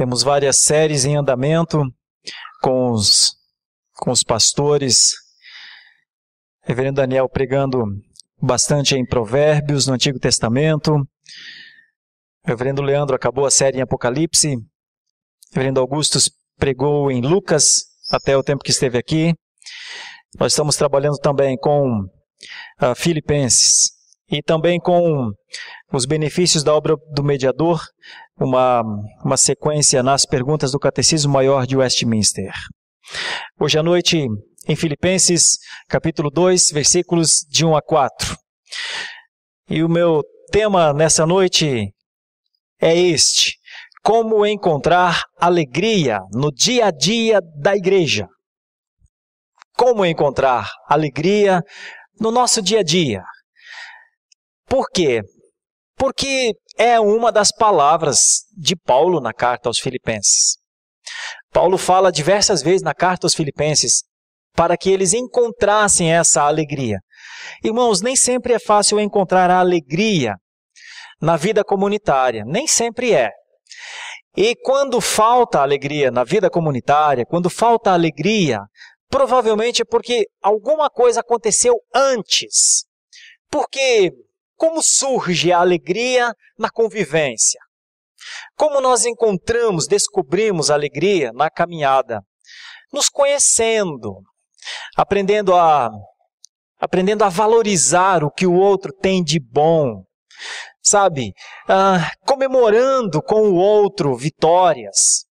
Temos várias séries em andamento com os, com os pastores. Reverendo Daniel pregando bastante em Provérbios, no Antigo Testamento. Reverendo Leandro acabou a série em Apocalipse. Reverendo Augustus pregou em Lucas até o tempo que esteve aqui. Nós estamos trabalhando também com uh, Filipenses e também com os benefícios da obra do mediador uma, uma sequência nas perguntas do Catecismo Maior de Westminster. Hoje à noite, em Filipenses, capítulo 2, versículos de 1 a 4. E o meu tema nessa noite é este: Como encontrar alegria no dia a dia da igreja. Como encontrar alegria no nosso dia a dia. Por quê? Porque é uma das palavras de Paulo na carta aos Filipenses. Paulo fala diversas vezes na carta aos Filipenses para que eles encontrassem essa alegria. Irmãos, nem sempre é fácil encontrar a alegria na vida comunitária, nem sempre é. E quando falta alegria na vida comunitária, quando falta alegria, provavelmente é porque alguma coisa aconteceu antes. Porque como surge a alegria na convivência? Como nós encontramos, descobrimos a alegria na caminhada? Nos conhecendo, aprendendo a aprendendo a valorizar o que o outro tem de bom, sabe? Ah, comemorando com o outro vitórias,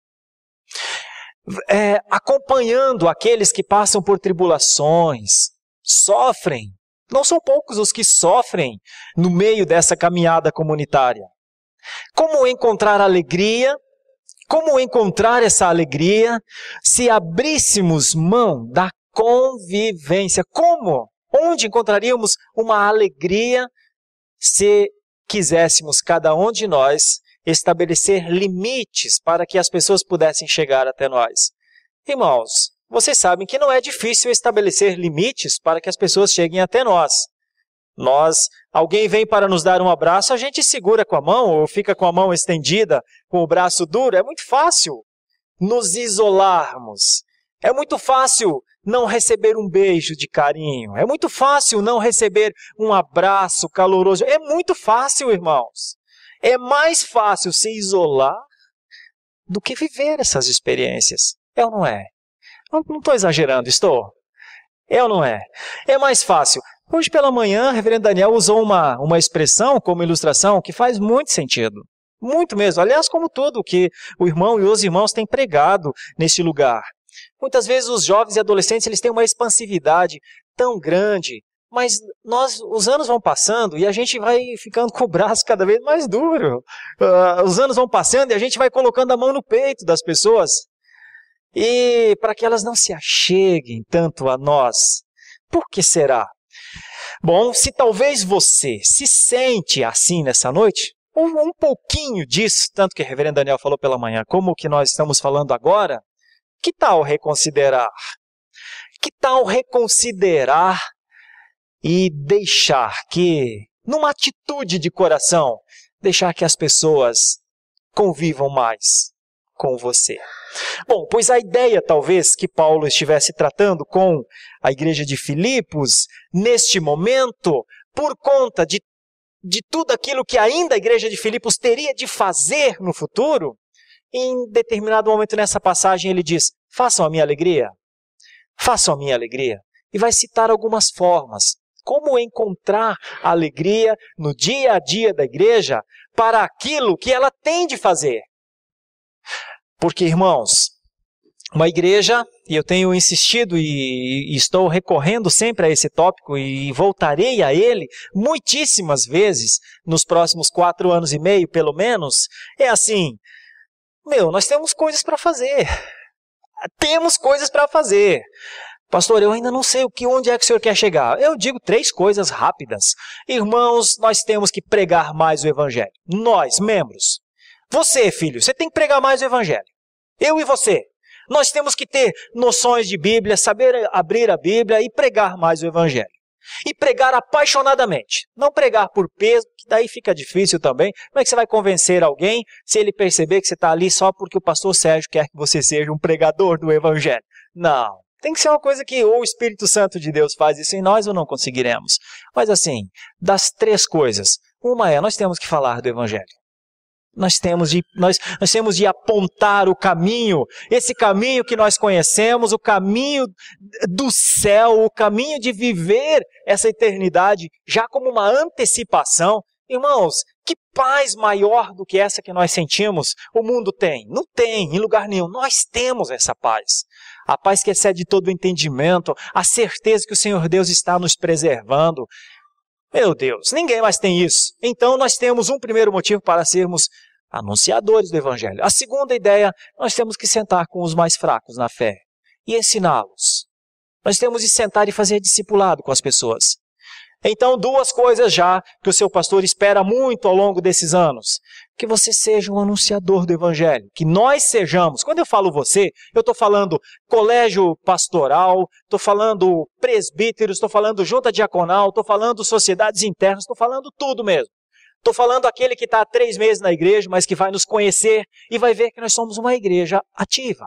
é, acompanhando aqueles que passam por tribulações, sofrem, não são poucos os que sofrem no meio dessa caminhada comunitária. Como encontrar alegria? Como encontrar essa alegria se abríssemos mão da convivência? Como? Onde encontraríamos uma alegria se quiséssemos, cada um de nós, estabelecer limites para que as pessoas pudessem chegar até nós? Irmãos, vocês sabem que não é difícil estabelecer limites para que as pessoas cheguem até nós. Nós, alguém vem para nos dar um abraço, a gente segura com a mão ou fica com a mão estendida, com o braço duro, é muito fácil nos isolarmos. É muito fácil não receber um beijo de carinho. É muito fácil não receber um abraço caloroso. É muito fácil, irmãos. É mais fácil se isolar do que viver essas experiências. É ou não é? Não estou exagerando, estou? É ou não é? É mais fácil. Hoje pela manhã, o reverendo Daniel usou uma, uma expressão como ilustração que faz muito sentido. Muito mesmo. Aliás, como todo o que o irmão e os irmãos têm pregado neste lugar. Muitas vezes os jovens e adolescentes eles têm uma expansividade tão grande, mas nós os anos vão passando e a gente vai ficando com o braço cada vez mais duro. Uh, os anos vão passando e a gente vai colocando a mão no peito das pessoas e para que elas não se acheguem tanto a nós. Por que será? Bom, se talvez você se sente assim nessa noite, ou um pouquinho disso, tanto que o reverendo Daniel falou pela manhã, como o que nós estamos falando agora, que tal reconsiderar? Que tal reconsiderar e deixar que, numa atitude de coração, deixar que as pessoas convivam mais com você. Bom, pois a ideia talvez que Paulo estivesse tratando com a igreja de Filipos neste momento, por conta de, de tudo aquilo que ainda a igreja de Filipos teria de fazer no futuro, em determinado momento nessa passagem ele diz: façam a minha alegria, façam a minha alegria. E vai citar algumas formas. Como encontrar alegria no dia a dia da igreja para aquilo que ela tem de fazer, porque, irmãos, uma igreja, e eu tenho insistido e, e estou recorrendo sempre a esse tópico e voltarei a ele muitíssimas vezes nos próximos quatro anos e meio, pelo menos, é assim: meu, nós temos coisas para fazer. Temos coisas para fazer. Pastor, eu ainda não sei o que, onde é que o senhor quer chegar. Eu digo três coisas rápidas. Irmãos, nós temos que pregar mais o evangelho. Nós, membros. Você, filho, você tem que pregar mais o evangelho. Eu e você. Nós temos que ter noções de Bíblia, saber abrir a Bíblia e pregar mais o Evangelho. E pregar apaixonadamente. Não pregar por peso, que daí fica difícil também. Como é que você vai convencer alguém se ele perceber que você está ali só porque o pastor Sérgio quer que você seja um pregador do Evangelho? Não. Tem que ser uma coisa que ou o Espírito Santo de Deus faz isso em nós ou não conseguiremos. Mas assim, das três coisas, uma é nós temos que falar do Evangelho. Nós temos, de, nós, nós temos de apontar o caminho, esse caminho que nós conhecemos, o caminho do céu, o caminho de viver essa eternidade já como uma antecipação. Irmãos, que paz maior do que essa que nós sentimos o mundo tem? Não tem, em lugar nenhum. Nós temos essa paz. A paz que excede todo o entendimento, a certeza que o Senhor Deus está nos preservando. Meu Deus, ninguém mais tem isso. Então nós temos um primeiro motivo para sermos anunciadores do Evangelho. A segunda ideia, nós temos que sentar com os mais fracos na fé e ensiná-los. Nós temos de sentar e fazer discipulado com as pessoas. Então, duas coisas já que o seu pastor espera muito ao longo desses anos: que você seja um anunciador do Evangelho, que nós sejamos. Quando eu falo você, eu estou falando colégio pastoral, estou falando presbíteros, estou falando junta diaconal, estou falando sociedades internas, estou falando tudo mesmo. Estou falando aquele que está há três meses na igreja, mas que vai nos conhecer e vai ver que nós somos uma igreja ativa.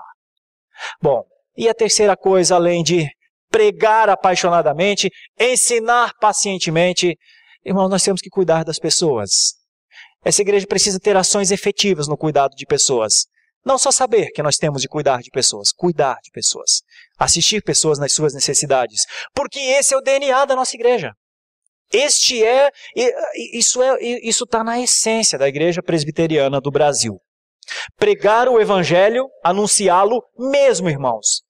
Bom, e a terceira coisa, além de pregar apaixonadamente, ensinar pacientemente, irmão, nós temos que cuidar das pessoas. Essa igreja precisa ter ações efetivas no cuidado de pessoas. Não só saber que nós temos de cuidar de pessoas, cuidar de pessoas, assistir pessoas nas suas necessidades, porque esse é o DNA da nossa igreja. Este é, isso é, isso está na essência da Igreja Presbiteriana do Brasil. Pregar o Evangelho, anunciá-lo mesmo, irmãos.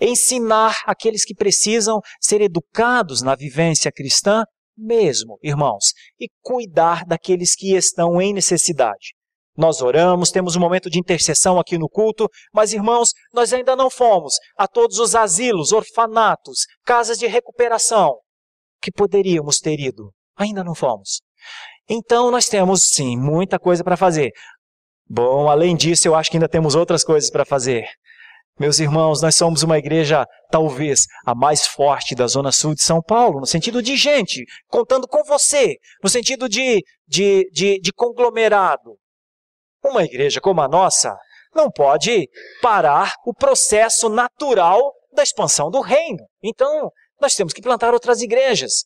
Ensinar aqueles que precisam ser educados na vivência cristã mesmo, irmãos. E cuidar daqueles que estão em necessidade. Nós oramos, temos um momento de intercessão aqui no culto, mas irmãos, nós ainda não fomos a todos os asilos, orfanatos, casas de recuperação que poderíamos ter ido. Ainda não fomos. Então, nós temos, sim, muita coisa para fazer. Bom, além disso, eu acho que ainda temos outras coisas para fazer. Meus irmãos, nós somos uma igreja, talvez, a mais forte da Zona Sul de São Paulo, no sentido de gente, contando com você, no sentido de, de, de, de conglomerado. Uma igreja como a nossa não pode parar o processo natural da expansão do reino. Então, nós temos que plantar outras igrejas.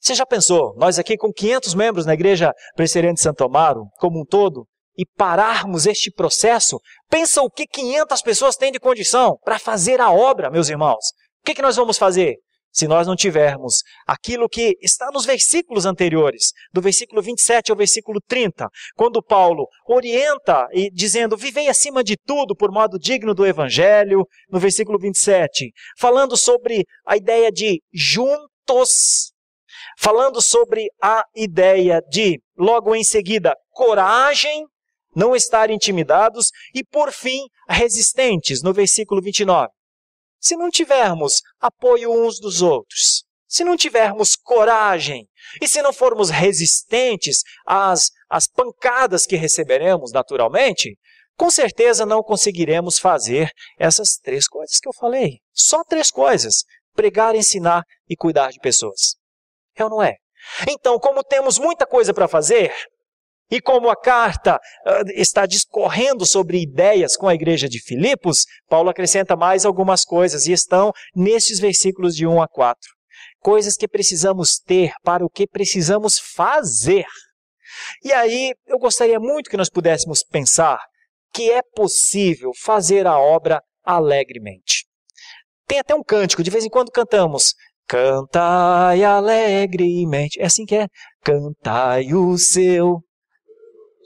Você já pensou, nós aqui com 500 membros na Igreja Presbiteriana de Santo Amaro, como um todo, e pararmos este processo? Pensa o que 500 pessoas têm de condição para fazer a obra, meus irmãos. O que, que nós vamos fazer? se nós não tivermos aquilo que está nos versículos anteriores, do versículo 27 ao versículo 30, quando Paulo orienta e dizendo: Vivei acima de tudo por modo digno do evangelho, no versículo 27, falando sobre a ideia de juntos, falando sobre a ideia de, logo em seguida, coragem, não estar intimidados, e por fim, resistentes, no versículo 29 se não tivermos apoio uns dos outros, se não tivermos coragem e se não formos resistentes às, às pancadas que receberemos naturalmente, com certeza não conseguiremos fazer essas três coisas que eu falei. Só três coisas: pregar, ensinar e cuidar de pessoas. É ou não é? Então, como temos muita coisa para fazer, e como a carta ah, está discorrendo sobre ideias com a igreja de Filipos, Paulo acrescenta mais algumas coisas e estão nestes versículos de 1 a 4. Coisas que precisamos ter para o que precisamos fazer. E aí eu gostaria muito que nós pudéssemos pensar que é possível fazer a obra alegremente. Tem até um cântico, de vez em quando cantamos. Cantai alegremente. É assim que é. Cantai o seu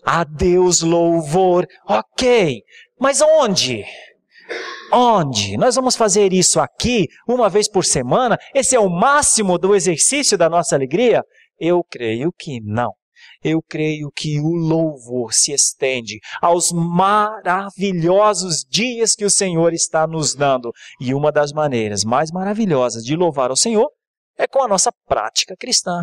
a Deus louvor. Ok, mas onde? Onde? Nós vamos fazer isso aqui uma vez por semana? Esse é o máximo do exercício da nossa alegria? Eu creio que não. Eu creio que o louvor se estende aos maravilhosos dias que o Senhor está nos dando. E uma das maneiras mais maravilhosas de louvar o Senhor é com a nossa prática cristã.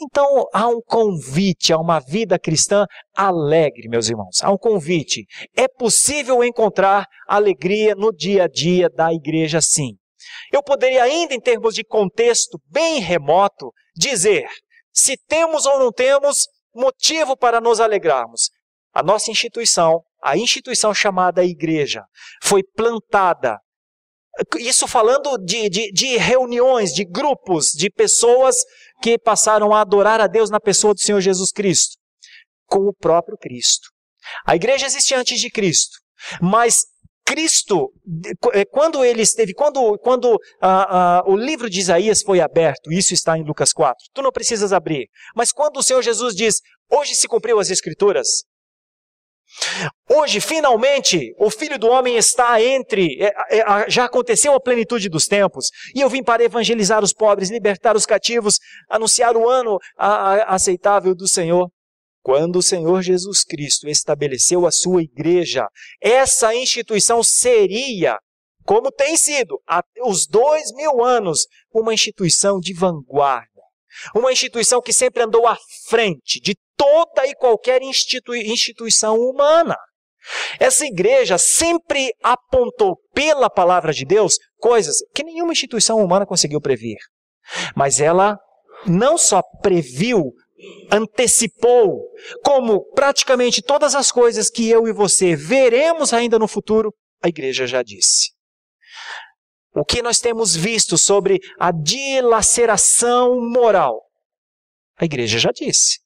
Então há um convite a uma vida cristã alegre, meus irmãos. Há um convite. É possível encontrar alegria no dia a dia da igreja, sim. Eu poderia ainda, em termos de contexto bem remoto, dizer se temos ou não temos motivo para nos alegrarmos. A nossa instituição, a instituição chamada igreja, foi plantada isso falando de, de, de, reuniões, de grupos, de pessoas que passaram a adorar a Deus na pessoa do Senhor Jesus Cristo, com o próprio Cristo. A igreja existe antes de Cristo, mas Cristo, eh, quando ele esteve, quando, quando ah, ah, o livro de Isaías foi aberto, isso está em Lucas 4, tu não precisas abrir, mas quando o Senhor Jesus diz, hoje se cumpriu as Escrituras, Hoje, finalmente, o Filho do Homem está entre, é, é, já aconteceu a plenitude dos tempos, e eu vim para evangelizar os pobres, libertar os cativos, anunciar o ano a, a, aceitável do Senhor. Quando o Senhor Jesus Cristo estabeleceu a sua igreja, essa instituição seria, como tem sido, há os dois mil anos, uma instituição de vanguarda. Uma instituição que sempre andou à frente de toda e qualquer institui instituição humana. Essa igreja sempre apontou pela palavra de Deus coisas que nenhuma instituição humana conseguiu prever. Mas ela não só previu, antecipou, como praticamente todas as coisas que eu e você veremos ainda no futuro, a igreja já disse. O que nós temos visto sobre a dilaceração moral? A igreja já disse.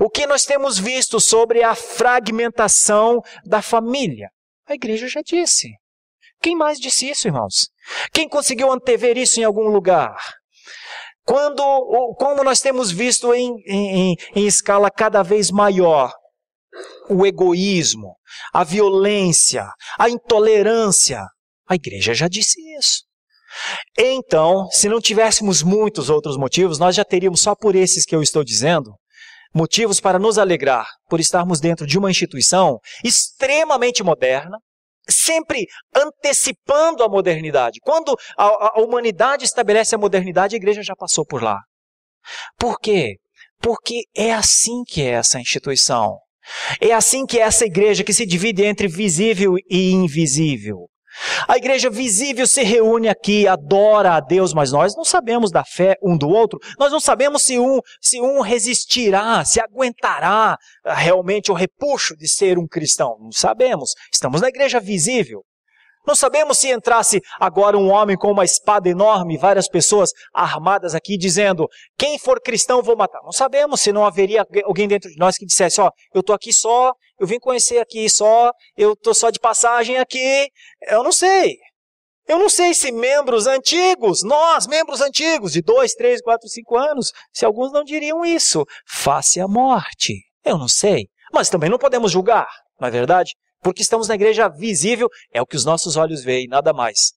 O que nós temos visto sobre a fragmentação da família? A igreja já disse. Quem mais disse isso, irmãos? Quem conseguiu antever isso em algum lugar? Quando, como nós temos visto em, em, em escala cada vez maior, o egoísmo, a violência, a intolerância, a igreja já disse isso. Então, se não tivéssemos muitos outros motivos, nós já teríamos só por esses que eu estou dizendo, motivos para nos alegrar por estarmos dentro de uma instituição extremamente moderna, sempre antecipando a modernidade. Quando a, a, humanidade estabelece a modernidade, a igreja já passou por lá. Por quê? Porque é assim que é essa instituição. É assim que é essa igreja que se divide entre visível e invisível. A igreja visível se reúne aqui, adora a Deus, mas nós não sabemos da fé um do outro. Nós não sabemos se um, se um resistirá, se aguentará ah, realmente o repuxo de ser um cristão. Não sabemos. Estamos na igreja visível. Não sabemos se entrasse agora um homem com uma espada enorme, várias pessoas armadas aqui, dizendo: quem for cristão vou matar. Não sabemos se não haveria alguém dentro de nós que dissesse: ó, eu estou aqui só, eu vim conhecer aqui só, eu estou só de passagem aqui. Eu não sei. Eu não sei se membros antigos, nós, membros antigos, de dois, três, quatro, cinco anos, se alguns não diriam isso, face à morte. Eu não sei. Mas também não podemos julgar, não é verdade? Porque estamos na igreja visível, é o que os nossos olhos veem, nada mais.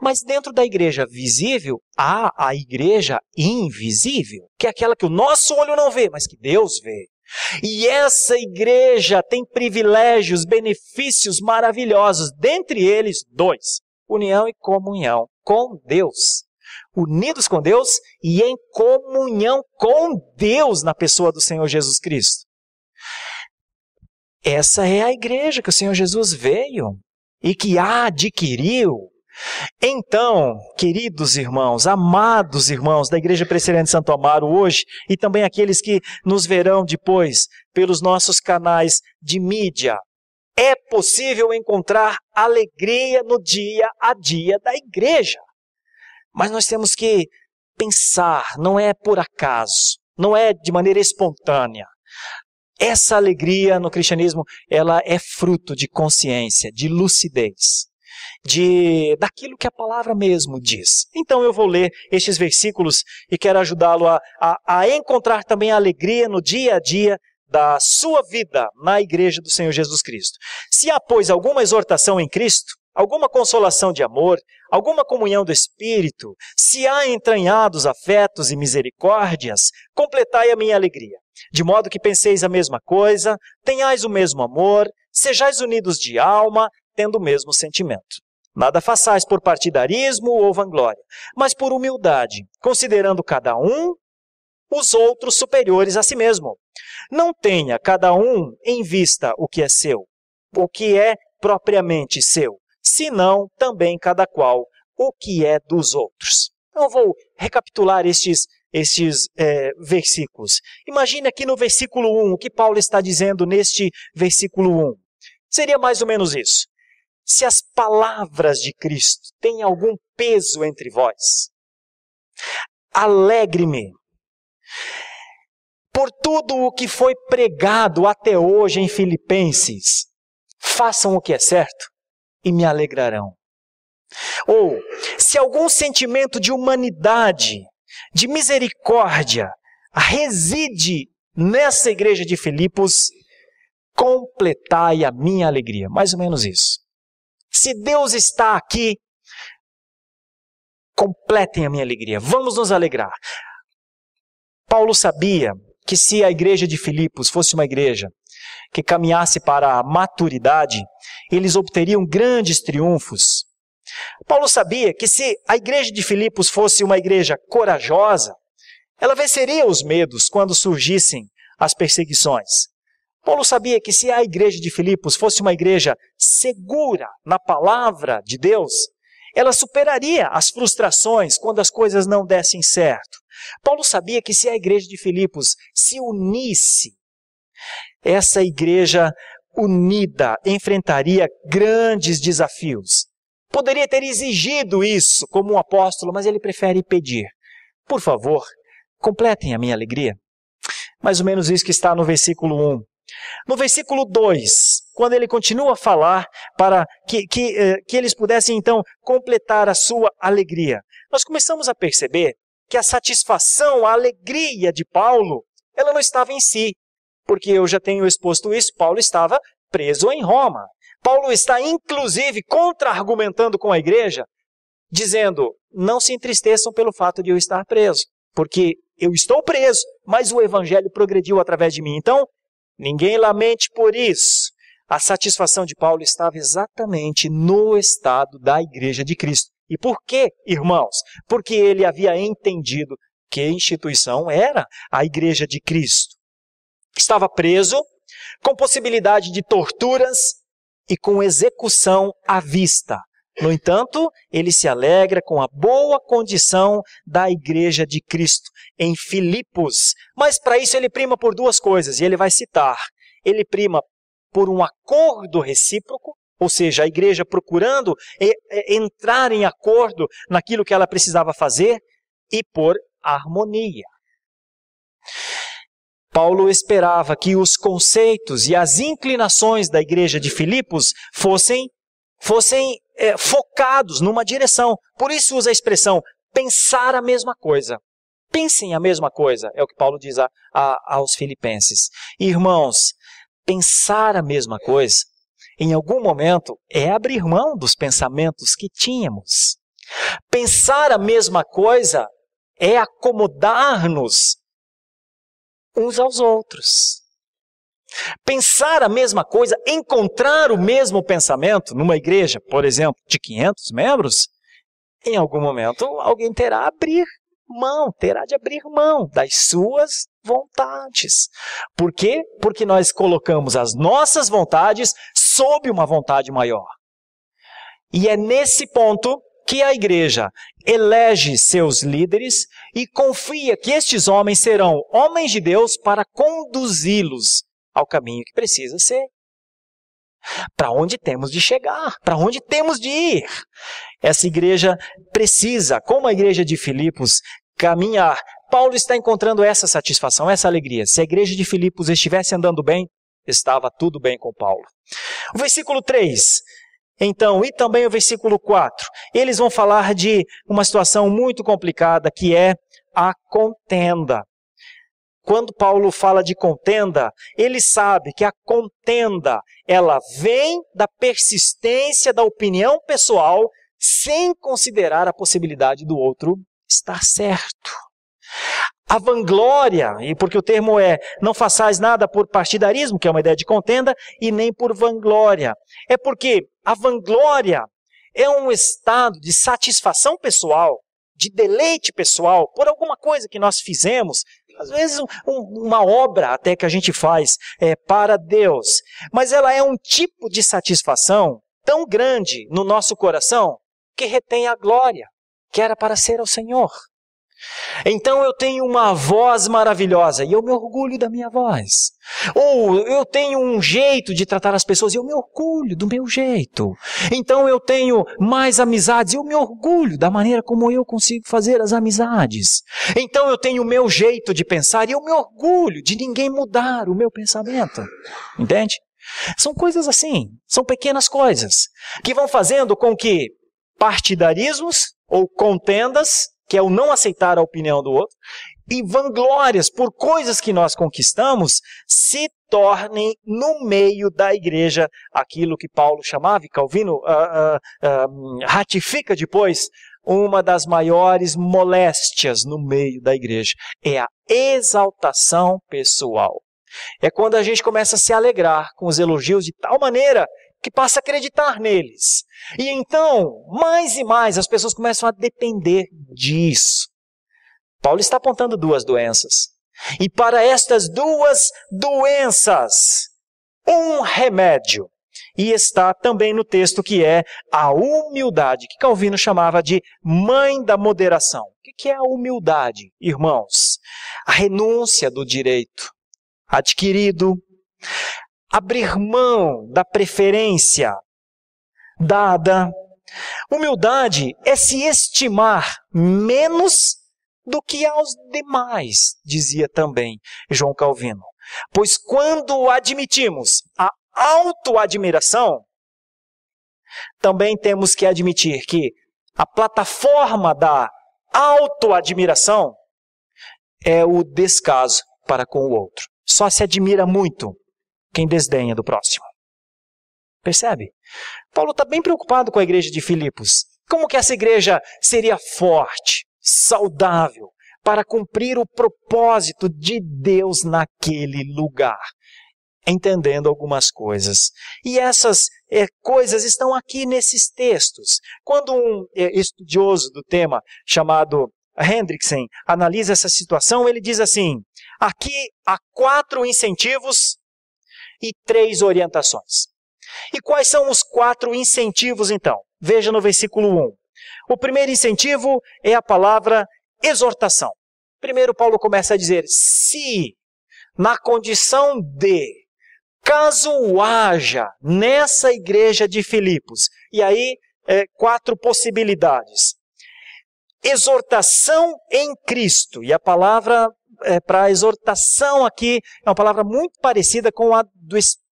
Mas dentro da igreja visível, há a igreja invisível, que é aquela que o nosso olho não vê, mas que Deus vê. E essa igreja tem privilégios, benefícios maravilhosos, dentre eles dois: união e comunhão com Deus. Unidos com Deus e em comunhão com Deus na pessoa do Senhor Jesus Cristo. Essa é a igreja que o Senhor Jesus veio e que adquiriu. Então, queridos irmãos, amados irmãos da Igreja Presbiteriana de Santo Amaro hoje e também aqueles que nos verão depois pelos nossos canais de mídia, é possível encontrar alegria no dia a dia da igreja. Mas nós temos que pensar, não é por acaso, não é de maneira espontânea. Essa alegria no cristianismo, ela é fruto de consciência, de lucidez, de daquilo que a palavra mesmo diz. Então eu vou ler estes versículos e quero ajudá-lo a, a, a encontrar também a alegria no dia a dia da sua vida na igreja do Senhor Jesus Cristo. Se há, pois, alguma exortação em Cristo, alguma consolação de amor, alguma comunhão do Espírito, se há entranhados afetos e misericórdias, completai a minha alegria de modo que penseis a mesma coisa, tenhais o mesmo amor, sejais unidos de alma, tendo o mesmo sentimento. Nada façais por partidarismo ou vanglória, mas por humildade, considerando cada um os outros superiores a si mesmo. Não tenha cada um em vista o que é seu, o que é propriamente seu, senão também cada qual o que é dos outros. Então, eu vou recapitular estes esses é, versículos. Imagine aqui no versículo 1 o que Paulo está dizendo neste versículo 1. Seria mais ou menos isso. Se as palavras de Cristo têm algum peso entre vós, alegre-me por tudo o que foi pregado até hoje em Filipenses. Façam o que é certo e me alegrarão. Ou, se algum sentimento de humanidade de misericórdia reside nessa igreja de Filipos, completai a minha alegria. Mais ou menos isso. Se Deus está aqui, completem a minha alegria. Vamos nos alegrar. Paulo sabia que se a igreja de Filipos fosse uma igreja que caminhasse para a maturidade, eles obteriam grandes triunfos Paulo sabia que se a igreja de Filipos fosse uma igreja corajosa, ela venceria os medos quando surgissem as perseguições. Paulo sabia que se a igreja de Filipos fosse uma igreja segura na palavra de Deus, ela superaria as frustrações quando as coisas não dessem certo. Paulo sabia que se a igreja de Filipos se unisse, essa igreja unida enfrentaria grandes desafios. Poderia ter exigido isso como um apóstolo, mas ele prefere pedir. Por favor, completem a minha alegria. Mais ou menos isso que está no versículo 1. No versículo 2, quando ele continua a falar para que, que, eh, que eles pudessem então completar a sua alegria, nós começamos a perceber que a satisfação, a alegria de Paulo, ela não estava em si, porque eu já tenho exposto isso, Paulo estava preso em Roma. Paulo está, inclusive, contra-argumentando com a igreja, dizendo: não se entristeçam pelo fato de eu estar preso, porque eu estou preso, mas o evangelho progrediu através de mim. Então, ninguém lamente por isso. A satisfação de Paulo estava exatamente no estado da igreja de Cristo. E por quê, irmãos? Porque ele havia entendido que a instituição era a igreja de Cristo. Estava preso, com possibilidade de torturas, e com execução à vista. No entanto, ele se alegra com a boa condição da igreja de Cristo em Filipos. Mas para isso ele prima por duas coisas, e ele vai citar. Ele prima por um acordo recíproco, ou seja, a igreja procurando entrar em acordo naquilo que ela precisava fazer, e por harmonia. Paulo esperava que os conceitos e as inclinações da igreja de Filipos fossem, fossem é, focados numa direção. Por isso usa a expressão pensar a mesma coisa. Pensem a mesma coisa, é o que Paulo diz a, a, aos filipenses. Irmãos, pensar a mesma coisa, em algum momento, é abrir mão dos pensamentos que tínhamos. Pensar a mesma coisa é acomodar-nos uns aos outros. Pensar a mesma coisa, encontrar o mesmo pensamento numa igreja, por exemplo, de 500 membros, em algum momento alguém terá abrir mão, terá de abrir mão das suas vontades. Por quê? Porque nós colocamos as nossas vontades sob uma vontade maior. E é nesse ponto que a igreja elege seus líderes e confia que estes homens serão homens de Deus para conduzi-los ao caminho que precisa ser. Para onde temos de chegar? Para onde temos de ir? Essa igreja precisa, como a igreja de Filipos, caminhar. Paulo está encontrando essa satisfação, essa alegria. Se a igreja de Filipos estivesse andando bem, estava tudo bem com Paulo. O versículo 3 então, e também o versículo 4. Eles vão falar de uma situação muito complicada que é a contenda. Quando Paulo fala de contenda, ele sabe que a contenda, ela vem da persistência da opinião pessoal sem considerar a possibilidade do outro estar certo a vanglória, e porque o termo é não façais nada por partidarismo, que é uma ideia de contenda, e nem por vanglória. É porque a vanglória é um estado de satisfação pessoal, de deleite pessoal por alguma coisa que nós fizemos, às vezes um, uma obra até que a gente faz é, para Deus, mas ela é um tipo de satisfação tão grande no nosso coração que retém a glória que era para ser ao Senhor. Então eu tenho uma voz maravilhosa e eu me orgulho da minha voz. Ou eu tenho um jeito de tratar as pessoas e eu me orgulho do meu jeito. Então eu tenho mais amizades e eu me orgulho da maneira como eu consigo fazer as amizades. Então eu tenho o meu jeito de pensar e eu me orgulho de ninguém mudar o meu pensamento. Entende? São coisas assim, são pequenas coisas que vão fazendo com que partidarismos ou contendas que é o não aceitar a opinião do outro, e vanglórias por coisas que nós conquistamos se tornem no meio da igreja aquilo que Paulo chamava, e Calvino uh, uh, uh, ratifica depois, uma das maiores moléstias no meio da igreja é a exaltação pessoal. É quando a gente começa a se alegrar com os elogios de tal maneira que passa a acreditar neles. E então, mais e mais, as pessoas começam a depender disso. Paulo está apontando duas doenças. E para estas duas doenças, um remédio. E está também no texto que é a humildade, que Calvino chamava de mãe da moderação. O que é a humildade, irmãos? A renúncia do direito adquirido, abrir mão da preferência dada. Humildade é se estimar menos do que aos demais, dizia também João Calvino. Pois quando admitimos a autoadmiração, também temos que admitir que a plataforma da autoadmiração é o descaso para com o outro. Só se admira muito quem desdenha do próximo. Percebe? Paulo está bem preocupado com a igreja de Filipos. Como que essa igreja seria forte, saudável, para cumprir o propósito de Deus naquele lugar? Entendendo algumas coisas. E essas é, coisas estão aqui nesses textos. Quando um é, estudioso do tema, chamado Hendrickson, analisa essa situação, ele diz assim: aqui há quatro incentivos e três orientações. E quais são os quatro incentivos, então? Veja no versículo 1. O primeiro incentivo é a palavra exortação. Primeiro, Paulo começa a dizer: se, na condição de, caso haja nessa igreja de Filipos, e aí é, quatro possibilidades. Exortação em Cristo, e a palavra é, para exortação aqui é uma palavra muito parecida com a do Espírito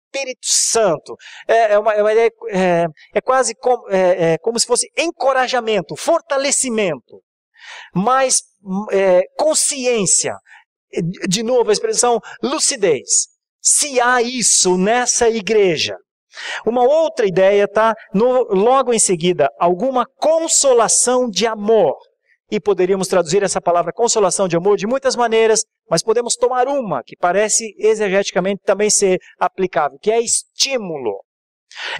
Santo. É, é uma, é, uma ideia, é, é quase como, é, é, como se fosse encorajamento, fortalecimento, mais é, consciência. De novo, a expressão lucidez. Se há isso nessa igreja, uma outra ideia está logo em seguida, alguma consolação de amor e poderíamos traduzir essa palavra consolação de amor de muitas maneiras, mas podemos tomar uma que parece exegeticamente também ser aplicável, que é estímulo.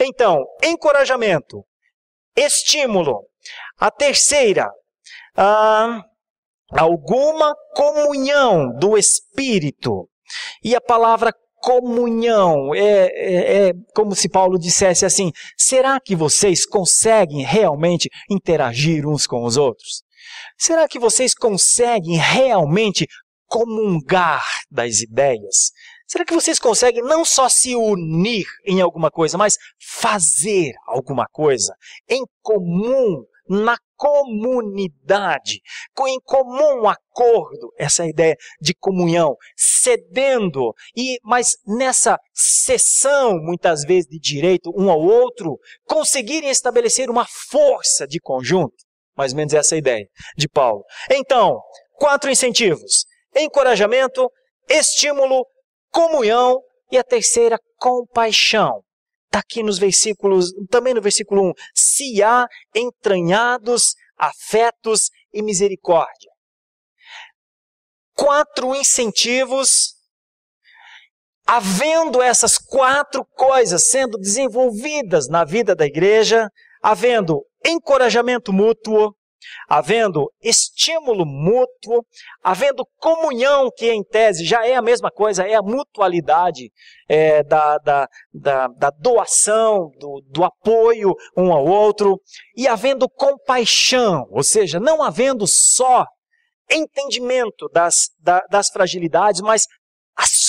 Então, encorajamento, estímulo. A terceira, ah, alguma comunhão do Espírito. E a palavra comunhão. É, é, é, como se Paulo dissesse assim: será que vocês conseguem realmente interagir uns com os outros? Será que vocês conseguem realmente comungar das ideias? Será que vocês conseguem não só se unir em alguma coisa, mas fazer alguma coisa em comum, na comunidade, com em comum acordo, essa ideia de comunhão, cedendo e mas nessa cessão muitas vezes de direito um ao outro, conseguirem estabelecer uma força de conjunto? Mais ou menos essa é a ideia de Paulo. Então, quatro incentivos: encorajamento, estímulo, comunhão e a terceira, compaixão. Está aqui nos versículos, também no versículo 1. Se há entranhados afetos e misericórdia. Quatro incentivos. Havendo essas quatro coisas sendo desenvolvidas na vida da igreja, havendo encorajamento mútuo, havendo estímulo mútuo, havendo comunhão, que em tese já é a mesma coisa, é a mutualidade é, da, da, da, da, doação, do, do apoio um ao outro, e havendo compaixão, ou seja, não havendo só entendimento das, da, das fragilidades, mas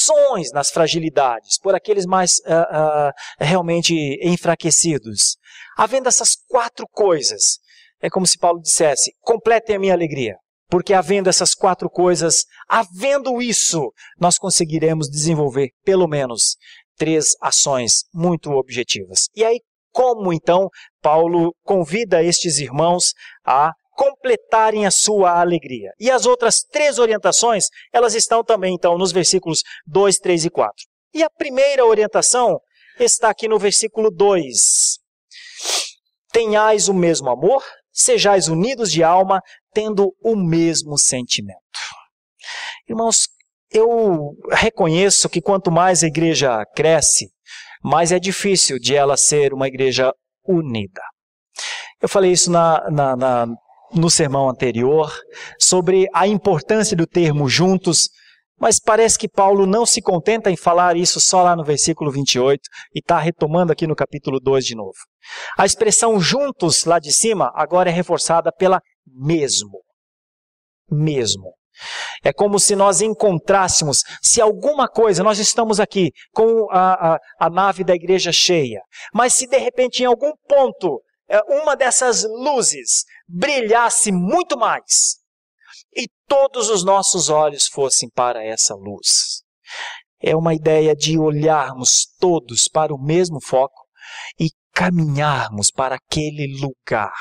consolações nas fragilidades, por aqueles mais uh, uh, realmente enfraquecidos. Havendo essas quatro coisas, é como se Paulo dissesse: completem a minha alegria. Porque havendo essas quatro coisas, havendo isso, nós conseguiremos desenvolver pelo menos três ações muito objetivas. E aí, como então Paulo convida estes irmãos a completarem a sua alegria. E as outras três orientações, elas estão também então nos versículos 2, 3 e 4. E a primeira orientação está aqui no versículo 2. Tenhais o mesmo amor, sejais unidos de alma, tendo o mesmo sentimento. Irmãos, eu reconheço que quanto mais a igreja cresce, mais é difícil de ela ser uma igreja unida. Eu falei isso na, na, na no sermão anterior sobre a importância do termo juntos, mas parece que Paulo não se contenta em falar isso só lá no versículo 28 e está retomando aqui no capítulo 2 de novo. A expressão juntos lá de cima agora é reforçada pela mesmo. Mesmo. É como se nós encontrássemos, se alguma coisa, nós estamos aqui com a, a, a nave da igreja cheia, mas se de repente em algum ponto é, uma dessas luzes brilhasse muito mais e todos os nossos olhos fossem para essa luz. É uma ideia de olharmos todos para o mesmo foco e caminharmos para aquele lugar.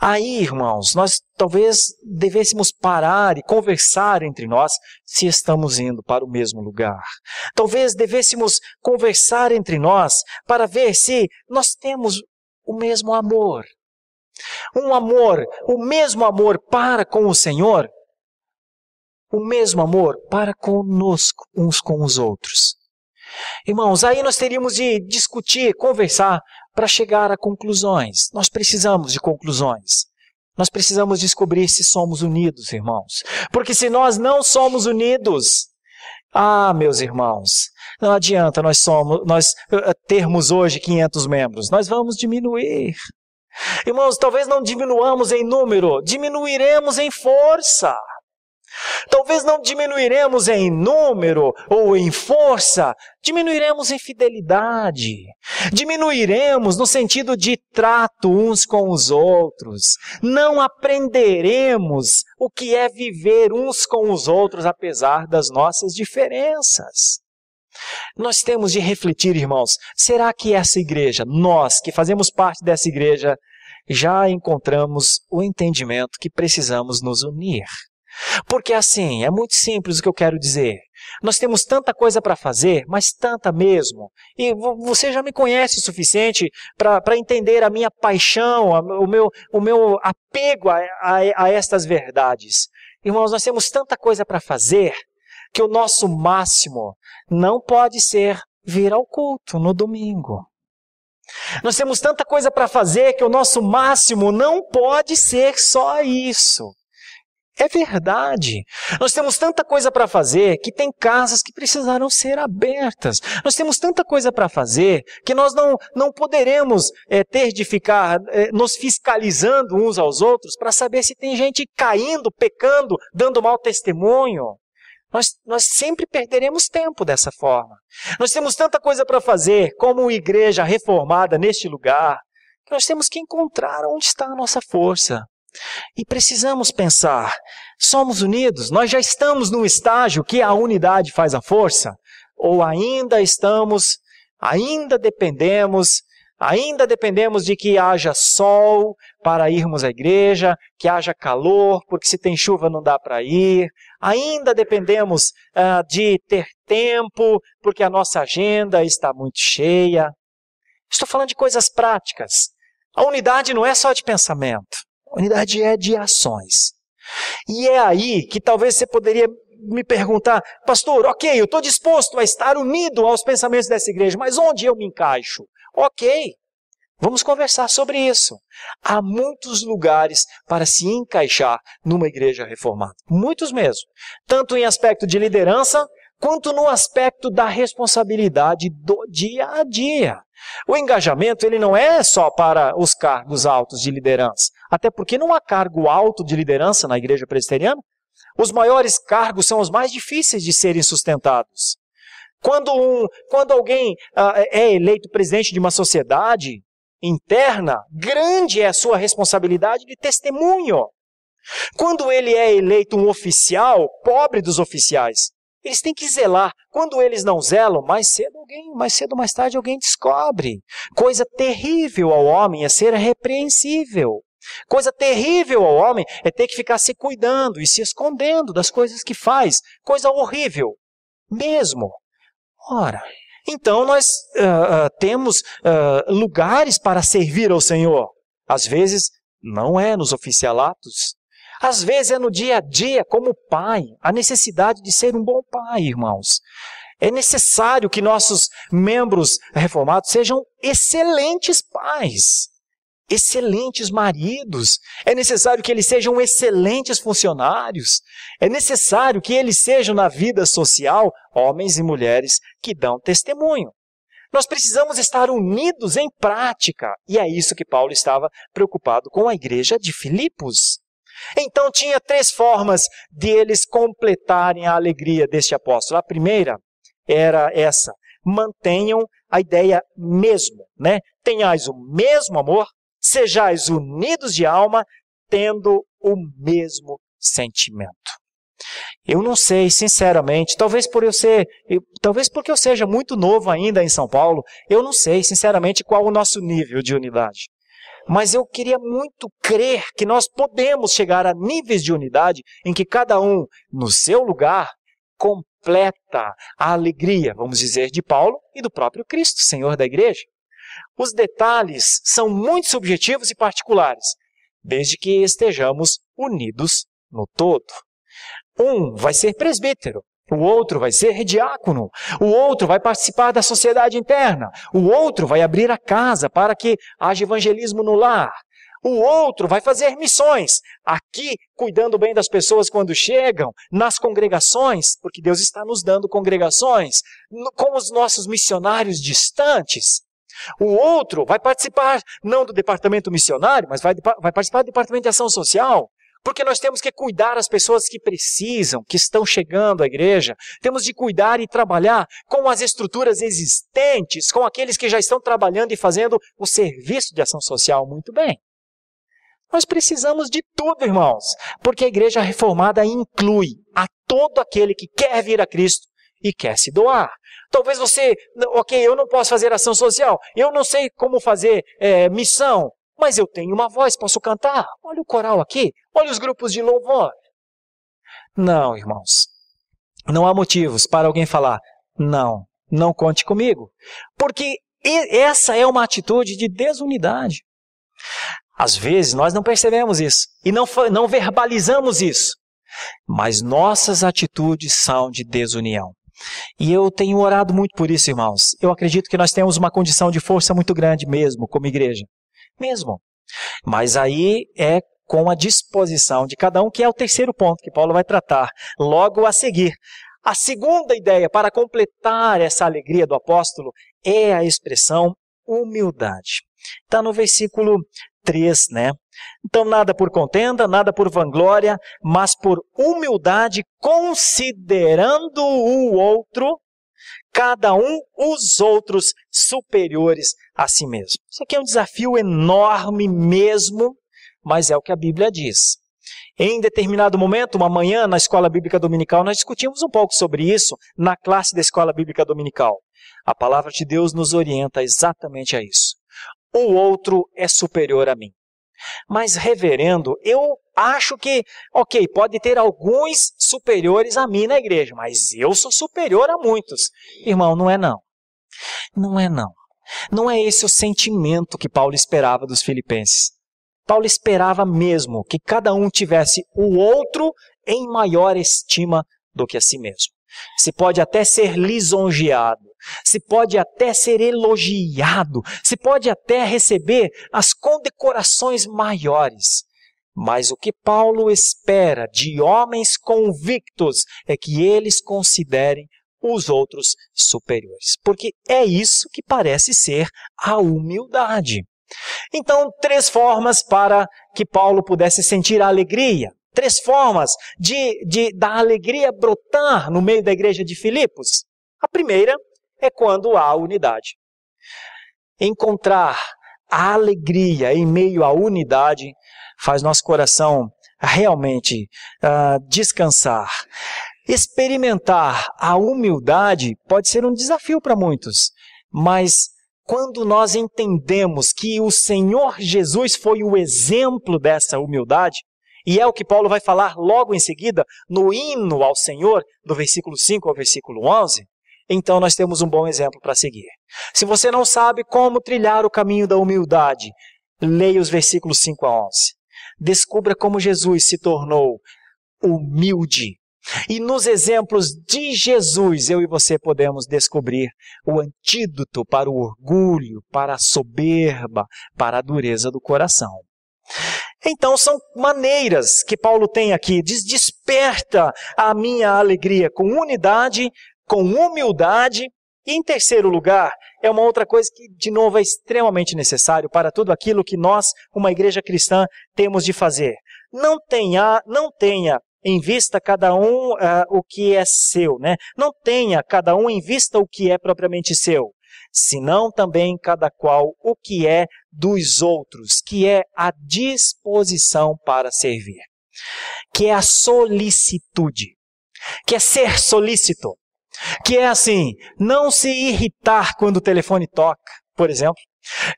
Aí, irmãos, nós talvez devêssemos parar e conversar entre nós se estamos indo para o mesmo lugar. Talvez devêssemos conversar entre nós para ver se nós temos o mesmo amor. Um amor, o mesmo amor para com o Senhor, o mesmo amor para conosco, uns com os outros. Irmãos, aí nós teríamos de discutir, conversar para chegar a conclusões. Nós precisamos de conclusões. Nós precisamos descobrir se somos unidos, irmãos. Porque se nós não somos unidos, ah, meus irmãos, não adianta nós, somos, nós eh, eh, termos hoje 500 membros. Nós vamos diminuir. Irmãos, talvez não diminuamos em número, diminuiremos em força. Talvez não diminuiremos em número ou em força, diminuiremos em fidelidade, diminuiremos no sentido de trato uns com os outros, não aprenderemos o que é viver uns com os outros apesar das nossas diferenças. Nós temos de refletir, irmãos, será que essa igreja, nós que fazemos parte dessa igreja, já encontramos o entendimento que precisamos nos unir? Porque assim, é muito simples o que eu quero dizer. Nós temos tanta coisa para fazer, mas tanta mesmo. E você já me conhece o suficiente para entender a minha paixão, a, o, meu, o meu apego a, a, a estas verdades. Irmãos, nós temos tanta coisa para fazer que o nosso máximo não pode ser vir ao culto no domingo. Nós temos tanta coisa para fazer que o nosso máximo não pode ser só isso. É verdade. Nós temos tanta coisa para fazer que tem casas que precisarão ser abertas. Nós temos tanta coisa para fazer que nós não, não poderemos é, ter de ficar é, nos fiscalizando uns aos outros para saber se tem gente caindo, pecando, dando mau testemunho. Nós, nós sempre perderemos tempo dessa forma. Nós temos tanta coisa para fazer como igreja reformada neste lugar que nós temos que encontrar onde está a nossa força e precisamos pensar: somos unidos? Nós já estamos num estágio que a unidade faz a força? Ou ainda estamos, ainda dependemos Ainda dependemos de que haja sol para irmos à igreja, que haja calor, porque se tem chuva não dá para ir. Ainda dependemos ah, de ter tempo, porque a nossa agenda está muito cheia. Estou falando de coisas práticas. A unidade não é só de pensamento. Unidade é de ações. E é aí que talvez você poderia me perguntar, pastor, ok, eu estou disposto a estar unido aos pensamentos dessa igreja, mas onde eu me encaixo? Ok, vamos conversar sobre isso. Há muitos lugares para se encaixar numa igreja reformada, muitos mesmo, tanto em aspecto de liderança quanto no aspecto da responsabilidade do dia a dia. O engajamento ele não é só para os cargos altos de liderança, até porque não há cargo alto de liderança na igreja presbiteriana. Os maiores cargos são os mais difíceis de serem sustentados. Quando, um, quando alguém uh, é eleito presidente de uma sociedade interna, grande é a sua responsabilidade de testemunho. Quando ele é eleito um oficial, pobre dos oficiais, eles têm que zelar. Quando eles não zelam, mais cedo alguém, mais cedo ou mais tarde alguém descobre. Coisa terrível ao homem é ser repreensível. Coisa terrível ao homem é ter que ficar se cuidando e se escondendo das coisas que faz. Coisa horrível. Mesmo. Ora, então nós uh, uh, temos uh, lugares para servir ao Senhor. Às vezes, não é nos oficialatos, às vezes é no dia a dia, como pai, a necessidade de ser um bom pai, irmãos. É necessário que nossos membros reformados sejam excelentes pais, excelentes maridos. É necessário que eles sejam excelentes funcionários. É necessário que eles sejam na vida social homens e mulheres que dão testemunho. Nós precisamos estar unidos em prática, e é isso que Paulo estava preocupado com a igreja de Filipos. Então tinha três formas de eles completarem a alegria deste apóstolo. A primeira era essa: mantenham a ideia mesmo, né? Tenhais o mesmo amor, sejais unidos de alma, tendo o mesmo sentimento. Eu não sei, sinceramente, talvez por eu ser, talvez porque eu seja muito novo ainda em São Paulo, eu não sei, sinceramente, qual o nosso nível de unidade. Mas eu queria muito crer que nós podemos chegar a níveis de unidade em que cada um, no seu lugar, completa a alegria, vamos dizer, de Paulo e do próprio Cristo, Senhor da Igreja. Os detalhes são muito subjetivos e particulares, desde que estejamos unidos no todo. Um vai ser presbítero, o outro vai ser diácono. O outro vai participar da sociedade interna. O outro vai abrir a casa para que haja evangelismo no lar. O outro vai fazer missões aqui, cuidando bem das pessoas quando chegam, nas congregações, porque Deus está nos dando congregações, com os nossos missionários distantes. O outro vai participar não do departamento missionário, mas vai, vai participar do departamento de ação social. Porque nós temos que cuidar as pessoas que precisam, que estão chegando à igreja. Temos de cuidar e trabalhar com as estruturas existentes, com aqueles que já estão trabalhando e fazendo o serviço de ação social muito bem. Nós precisamos de tudo, irmãos, porque a igreja reformada inclui a todo aquele que quer vir a Cristo e quer se doar. Talvez você, ok, eu não posso fazer ação social, eu não sei como fazer é, missão, mas eu tenho uma voz, posso cantar. Olha o coral aqui, olha os grupos de louvor. Não, irmãos. Não há motivos para alguém falar: não, não conte comigo. Porque essa é uma atitude de desunidade. Às vezes nós não percebemos isso e não, não verbalizamos isso, mas nossas atitudes são de desunião. E eu tenho orado muito por isso, irmãos. Eu acredito que nós temos uma condição de força muito grande mesmo como igreja mesmo. Mas aí é com a disposição de cada um, que é o terceiro ponto que Paulo vai tratar logo a seguir. A segunda ideia para completar essa alegria do apóstolo é a expressão humildade. Está no versículo 3, né? Então, nada por contenda, nada por vanglória, mas por humildade, considerando o outro cada um os outros superiores a si mesmo. Isso aqui é um desafio enorme mesmo, mas é o que a Bíblia diz. Em determinado momento, uma manhã, na escola bíblica dominical, nós discutimos um pouco sobre isso na classe da escola bíblica dominical. A palavra de Deus nos orienta exatamente a isso. O outro é superior a mim. Mas, reverendo, eu acho que, ok, pode ter alguns superiores a mim na igreja, mas eu sou superior a muitos. Irmão, não é não. Não é não. Não é esse o sentimento que Paulo esperava dos filipenses. Paulo esperava mesmo que cada um tivesse o outro em maior estima do que a si mesmo. Se pode até ser lisonjeado, se pode até ser elogiado, se pode até receber as condecorações maiores, mas o que Paulo espera de homens convictos é que eles considerem os outros superiores, porque é isso que parece ser a humildade. Então, três formas para que Paulo pudesse sentir a alegria, três formas de, de da alegria brotar no meio da igreja de Filipos. A primeira é quando há unidade. Encontrar a alegria em meio à unidade faz nosso coração realmente uh, descansar. Experimentar a humildade pode ser um desafio para muitos, mas quando nós entendemos que o Senhor Jesus foi o exemplo dessa humildade, e é o que Paulo vai falar logo em seguida no hino ao Senhor, do versículo 5 ao versículo 11, então nós temos um bom exemplo para seguir. Se você não sabe como trilhar o caminho da humildade, leia os versículos 5 a 11. Descubra como Jesus se tornou humilde. E nos exemplos de Jesus, eu e você podemos descobrir o antídoto para o orgulho, para a soberba, para a dureza do coração. Então, são maneiras que Paulo tem aqui. Diz: desperta a minha alegria com unidade, com humildade e em terceiro lugar, é uma outra coisa que, de novo, é extremamente necessário para tudo aquilo que nós, uma igreja cristã, temos de fazer. Não tenha, não tenha em vista cada um uh, o que é seu, né? Não tenha cada um em vista o que é propriamente seu, senão também cada qual o que é dos outros, que é a disposição para servir, que é a solicitude, que é ser solícito que é assim, não se irritar quando o telefone toca, por exemplo,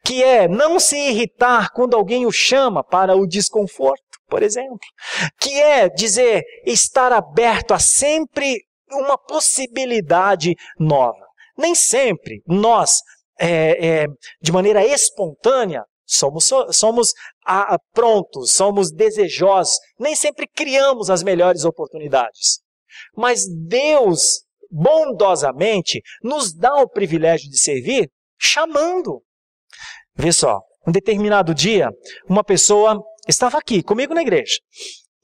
que é não se irritar quando alguém o chama para o desconforto, por exemplo, que é dizer estar aberto a sempre uma possibilidade nova. Nem sempre nós, é, é, de maneira espontânea, somos, somos a, a prontos, somos desejosos, nem sempre criamos as melhores oportunidades. Mas Deus bondosamente nos dá o privilégio de servir, chamando. Vê só, um determinado dia, uma pessoa estava aqui comigo na igreja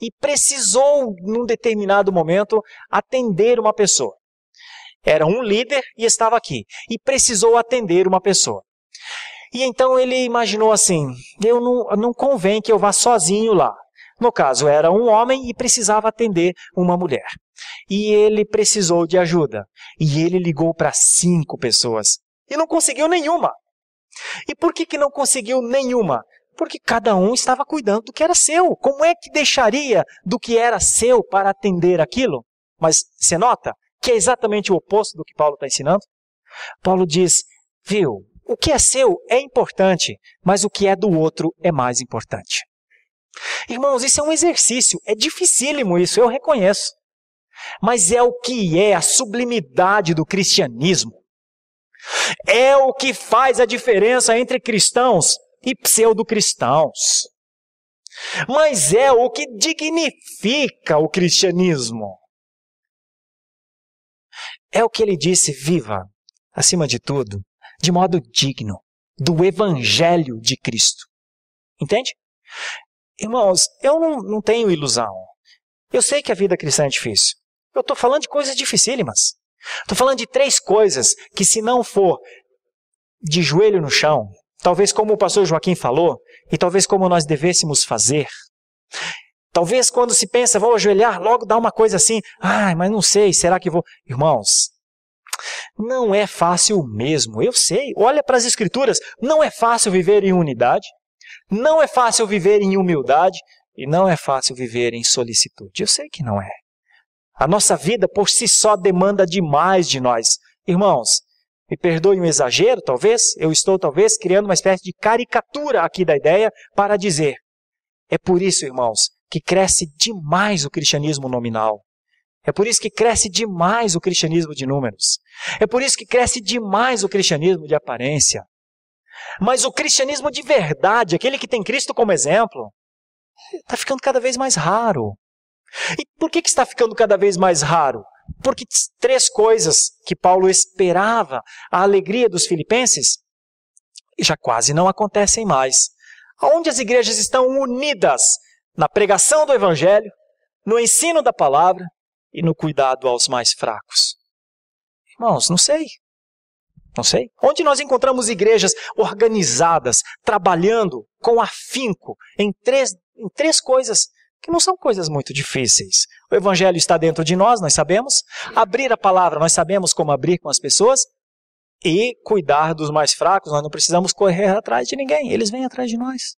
e precisou, num determinado momento, atender uma pessoa. Era um líder e estava aqui e precisou atender uma pessoa. E então ele imaginou assim: eu não, não convém que eu vá sozinho lá. No caso, era um homem e precisava atender uma mulher. E ele precisou de ajuda. E ele ligou para cinco pessoas e não conseguiu nenhuma. E por que, que não conseguiu nenhuma? Porque cada um estava cuidando do que era seu. Como é que deixaria do que era seu para atender aquilo? Mas você nota que é exatamente o oposto do que Paulo está ensinando? Paulo diz: viu, o que é seu é importante, mas o que é do outro é mais importante. Irmãos, isso é um exercício, é dificílimo isso, eu reconheço. Mas é o que é a sublimidade do cristianismo. É o que faz a diferença entre cristãos e pseudo-cristãos. Mas é o que dignifica o cristianismo. É o que ele disse: viva, acima de tudo, de modo digno do evangelho de Cristo. Entende? Irmãos, eu não, não tenho ilusão. Eu sei que a vida cristã é difícil. Eu estou falando de coisas dificílimas. Estou falando de três coisas que, se não for de joelho no chão, talvez como o pastor Joaquim falou, e talvez como nós devêssemos fazer. Talvez quando se pensa, vou ajoelhar, logo dá uma coisa assim, ai, mas não sei, será que vou. Irmãos, não é fácil mesmo, eu sei, olha para as Escrituras, não é fácil viver em unidade, não é fácil viver em humildade e não é fácil viver em solicitude. Eu sei que não é. A nossa vida por si só demanda demais de nós. Irmãos, me perdoe um exagero, talvez, eu estou talvez criando uma espécie de caricatura aqui da ideia para dizer. É por isso, irmãos, que cresce demais o cristianismo nominal. É por isso que cresce demais o cristianismo de números. É por isso que cresce demais o cristianismo de aparência. Mas o cristianismo de verdade, aquele que tem Cristo como exemplo, está ficando cada vez mais raro. E por que, que está ficando cada vez mais raro? Porque três coisas que Paulo esperava a alegria dos filipenses já quase não acontecem mais. Onde as igrejas estão unidas na pregação do evangelho, no ensino da palavra e no cuidado aos mais fracos. Irmãos, não sei. Não sei. Onde nós encontramos igrejas organizadas, trabalhando com afinco em três, em três coisas que não são coisas muito difíceis. O Evangelho está dentro de nós, nós sabemos. Abrir a palavra, nós sabemos como abrir com as pessoas. E cuidar dos mais fracos, nós não precisamos correr atrás de ninguém, eles vêm atrás de nós.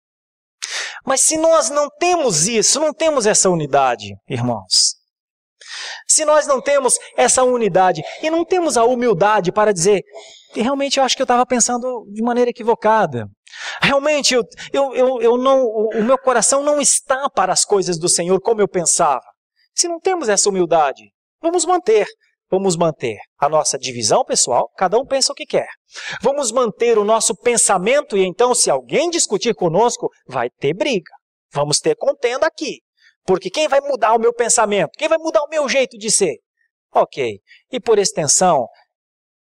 Mas se nós não temos isso, não temos essa unidade, irmãos, se nós não temos essa unidade e não temos a humildade para dizer, e realmente eu acho que eu estava pensando de maneira equivocada. Realmente eu, eu, eu, eu não, o meu coração não está para as coisas do Senhor como eu pensava. Se não temos essa humildade, vamos manter. Vamos manter a nossa divisão pessoal, cada um pensa o que quer. Vamos manter o nosso pensamento e então, se alguém discutir conosco, vai ter briga. Vamos ter contenda aqui. Porque quem vai mudar o meu pensamento? Quem vai mudar o meu jeito de ser? Ok. E por extensão,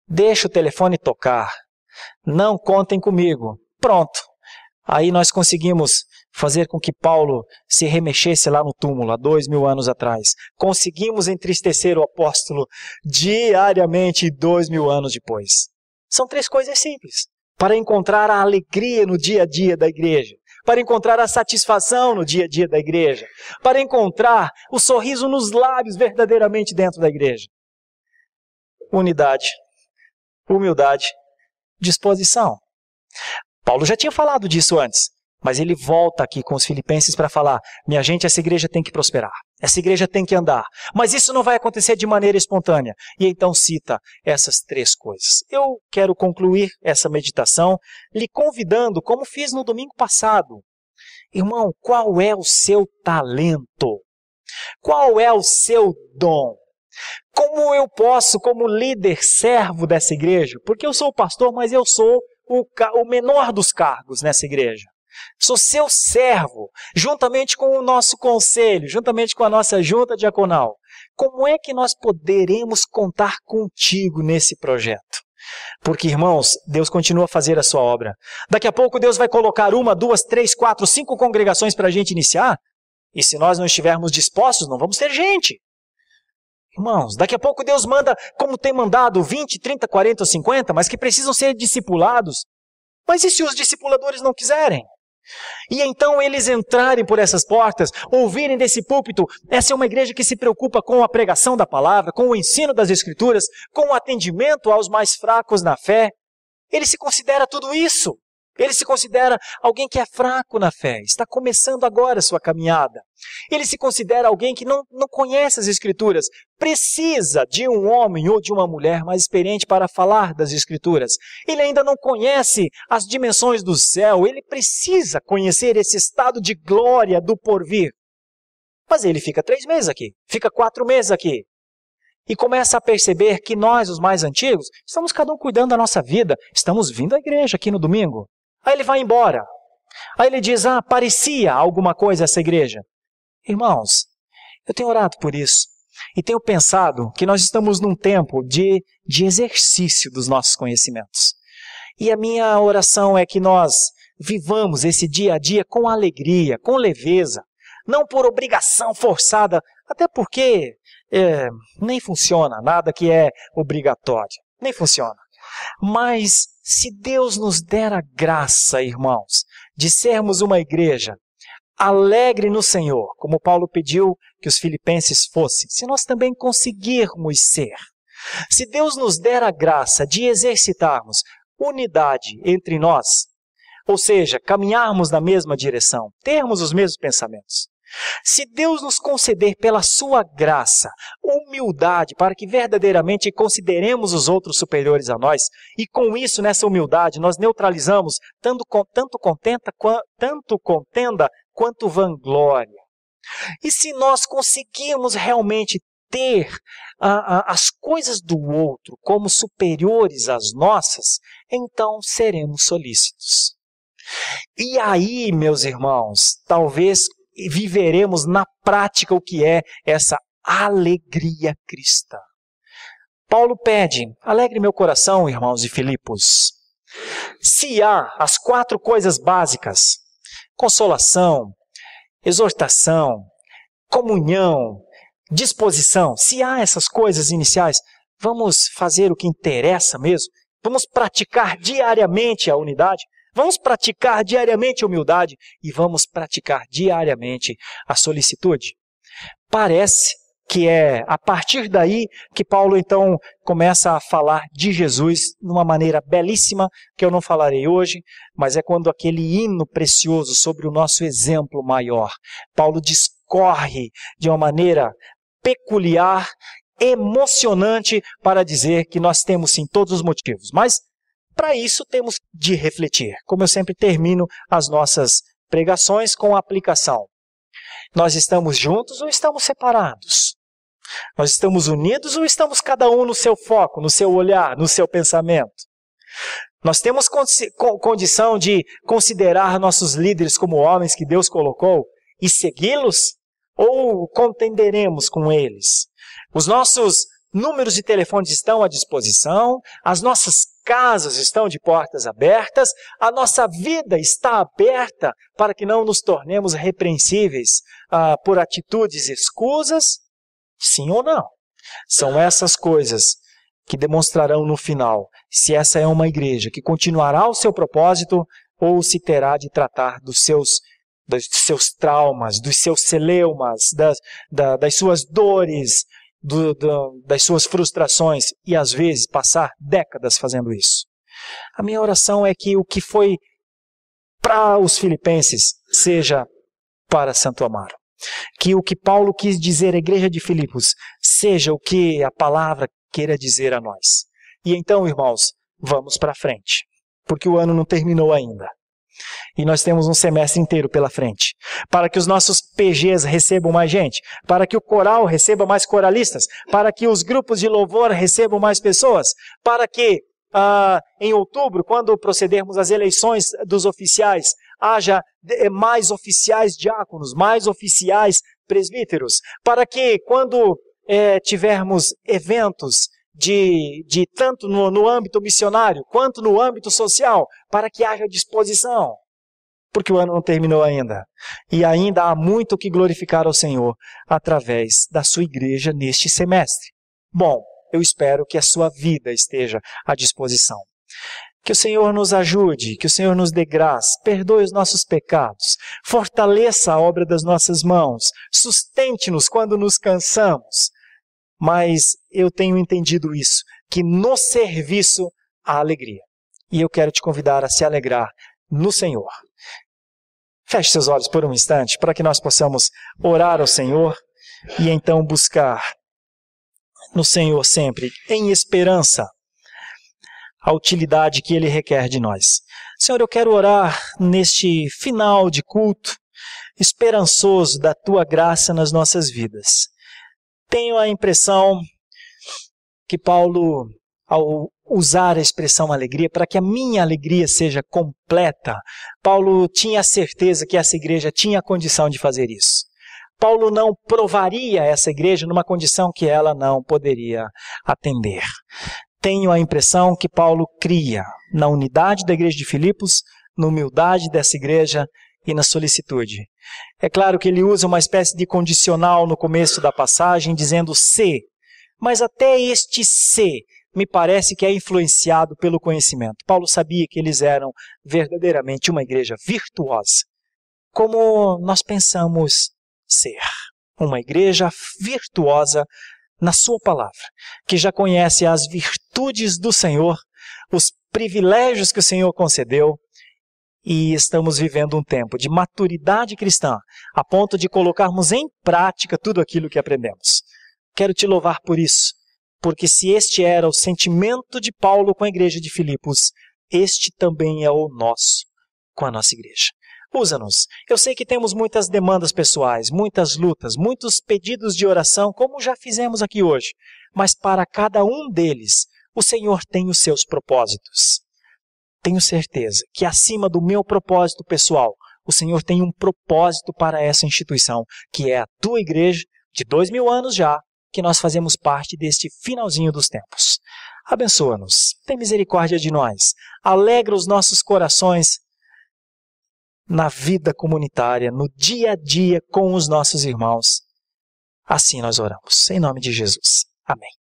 Deixa o telefone tocar. Não contem comigo. Pronto. Aí nós conseguimos fazer com que Paulo se remexesse lá no túmulo, há dois mil anos atrás. Conseguimos entristecer o apóstolo diariamente, dois mil anos depois. São três coisas simples para encontrar a alegria no dia a dia da igreja, para encontrar a satisfação no dia a dia da igreja, para encontrar o sorriso nos lábios verdadeiramente dentro da igreja. Unidade, humildade, disposição. Paulo já tinha falado disso antes, mas ele volta aqui com os filipenses para falar: minha gente, essa igreja tem que prosperar, essa igreja tem que andar, mas isso não vai acontecer de maneira espontânea. E então cita essas três coisas. Eu quero concluir essa meditação lhe convidando, como fiz no domingo passado. Irmão, qual é o seu talento? Qual é o seu dom? Como eu posso, como líder, servo dessa igreja, porque eu sou o pastor, mas eu sou o, o menor dos cargos nessa igreja. Sou seu servo, juntamente com o nosso conselho, juntamente com a nossa junta diaconal. Como é que nós poderemos contar contigo nesse projeto? Porque, irmãos, Deus continua a fazer a sua obra. Daqui a pouco Deus vai colocar uma, duas, três, quatro, cinco congregações para a gente iniciar. E se nós não estivermos dispostos, não vamos ter gente. Irmãos, daqui a pouco Deus manda, como tem mandado, 20, 30, 40 ou 50, mas que precisam ser discipulados. Mas e se os discipuladores não quiserem? E então eles entrarem por essas portas, ouvirem desse púlpito, essa é uma igreja que se preocupa com a pregação da palavra, com o ensino das escrituras, com o atendimento aos mais fracos na fé. Ele se considera tudo isso. Ele se considera alguém que é fraco na fé, está começando agora a sua caminhada. Ele se considera alguém que não, não conhece as Escrituras, precisa de um homem ou de uma mulher mais experiente para falar das Escrituras. Ele ainda não conhece as dimensões do céu, ele precisa conhecer esse estado de glória do porvir. Mas ele fica três meses aqui, fica quatro meses aqui, e começa a perceber que nós, os mais antigos, estamos cada um cuidando da nossa vida, estamos vindo à igreja aqui no domingo, Aí ele vai embora. Aí ele diz: Ah, parecia alguma coisa essa igreja. Irmãos, eu tenho orado por isso. E tenho pensado que nós estamos num tempo de, de exercício dos nossos conhecimentos. E a minha oração é que nós vivamos esse dia a dia com alegria, com leveza, não por obrigação forçada, até porque é, nem funciona nada que é obrigatório, nem funciona. Mas se Deus nos der a graça, irmãos, de sermos uma igreja alegre no Senhor, como Paulo pediu que os filipenses fossem, se nós também conseguirmos ser, se Deus nos der a graça de exercitarmos unidade entre nós, ou seja, caminharmos na mesma direção, termos os mesmos pensamentos, se Deus nos conceder pela sua graça humildade para que verdadeiramente consideremos os outros superiores a nós, e com isso, nessa humildade, nós neutralizamos tanto, tanto, contenta, tanto contenda quanto vanglória. E se nós conseguirmos realmente ter a, a, as coisas do outro como superiores às nossas, então seremos solícitos. E aí, meus irmãos, talvez viveremos na prática o que é essa alegria cristã. Paulo pede: alegre meu coração, irmãos de Filipos. Se há as quatro coisas básicas: consolação, exortação, comunhão, disposição. Se há essas coisas iniciais, vamos fazer o que interessa mesmo. Vamos praticar diariamente a unidade, Vamos praticar diariamente a humildade e vamos praticar diariamente a solicitude. Parece que é a partir daí que Paulo então começa a falar de Jesus de uma maneira belíssima que eu não falarei hoje, mas é quando aquele hino precioso sobre o nosso exemplo maior. Paulo discorre de uma maneira peculiar, emocionante para dizer que nós temos sim todos os motivos, mas para isso, temos de refletir. Como eu sempre termino as nossas pregações com a aplicação. Nós estamos juntos ou estamos separados? Nós estamos unidos ou estamos cada um no seu foco, no seu olhar, no seu pensamento? Nós temos condição de considerar nossos líderes como homens que Deus colocou e segui-los? Ou contenderemos com eles? Os nossos números de telefones estão à disposição, as nossas casas estão de portas abertas, a nossa vida está aberta para que não nos tornemos repreensíveis ah, por atitudes escusas? Sim ou não? São essas coisas que demonstrarão no final se essa é uma igreja que continuará o seu propósito ou se terá de tratar dos seus dos seus traumas, dos seus celeumas, das, da, das suas dores, do, do, das suas frustrações e às vezes passar décadas fazendo isso. A minha oração é que o que foi para os filipenses seja para Santo Amaro. Que o que Paulo quis dizer à igreja de Filipos seja o que a palavra queira dizer a nós. E então, irmãos, vamos para frente, porque o ano não terminou ainda. E nós temos um semestre inteiro pela frente. Para que os nossos PGs recebam mais gente, para que o coral receba mais coralistas, para que os grupos de louvor recebam mais pessoas, para que ah, em outubro, quando procedermos às eleições dos oficiais, haja eh, mais oficiais diáconos, mais oficiais presbíteros, para que quando é, tivermos eventos de, de tanto no, no âmbito missionário quanto no âmbito social, para que haja disposição. Porque o ano não terminou ainda. E ainda há muito que glorificar ao Senhor através da sua igreja neste semestre. Bom, eu espero que a sua vida esteja à disposição. Que o Senhor nos ajude, que o Senhor nos dê graça, perdoe os nossos pecados, fortaleça a obra das nossas mãos, sustente-nos quando nos cansamos, mas eu tenho entendido isso, que no serviço há alegria. E eu quero te convidar a se alegrar no Senhor. Feche seus olhos por um instante para que nós possamos orar ao Senhor e então buscar no Senhor sempre, em esperança, a utilidade que Ele requer de nós. Senhor, eu quero orar neste final de culto esperançoso da tua graça nas nossas vidas tenho a impressão que Paulo, ao usar a expressão alegria, para que a minha alegria seja completa, Paulo tinha certeza que essa igreja tinha a condição de fazer isso. Paulo não provaria essa igreja numa condição que ela não poderia atender. Tenho a impressão que Paulo cria na unidade da igreja de Filipos, na humildade dessa igreja e na solicitude. É claro que ele usa uma espécie de condicional no começo da passagem, dizendo se, mas até este se me parece que é influenciado pelo conhecimento. Paulo sabia que eles eram verdadeiramente uma igreja virtuosa, como nós pensamos ser. Uma igreja virtuosa na Sua palavra, que já conhece as virtudes do Senhor, os privilégios que o Senhor concedeu e estamos vivendo um tempo de maturidade cristã, a ponto de colocarmos em prática tudo aquilo que aprendemos. Quero te louvar por isso, porque se este era o sentimento de Paulo com a igreja de Filipos, este também é o nosso com a nossa igreja. Usa-nos. Eu sei que temos muitas demandas pessoais, muitas lutas, muitos pedidos de oração, como já fizemos aqui hoje, mas para cada um deles, o Senhor tem os seus propósitos tenho certeza que acima do meu propósito pessoal, o Senhor tem um propósito para essa instituição, que é a tua igreja de dois mil anos já, que nós fazemos parte deste finalzinho dos tempos. Abençoa-nos, tem misericórdia de nós, alegra os nossos corações na vida comunitária, no dia a dia com os nossos irmãos. Assim nós oramos, em nome de Jesus. Amém.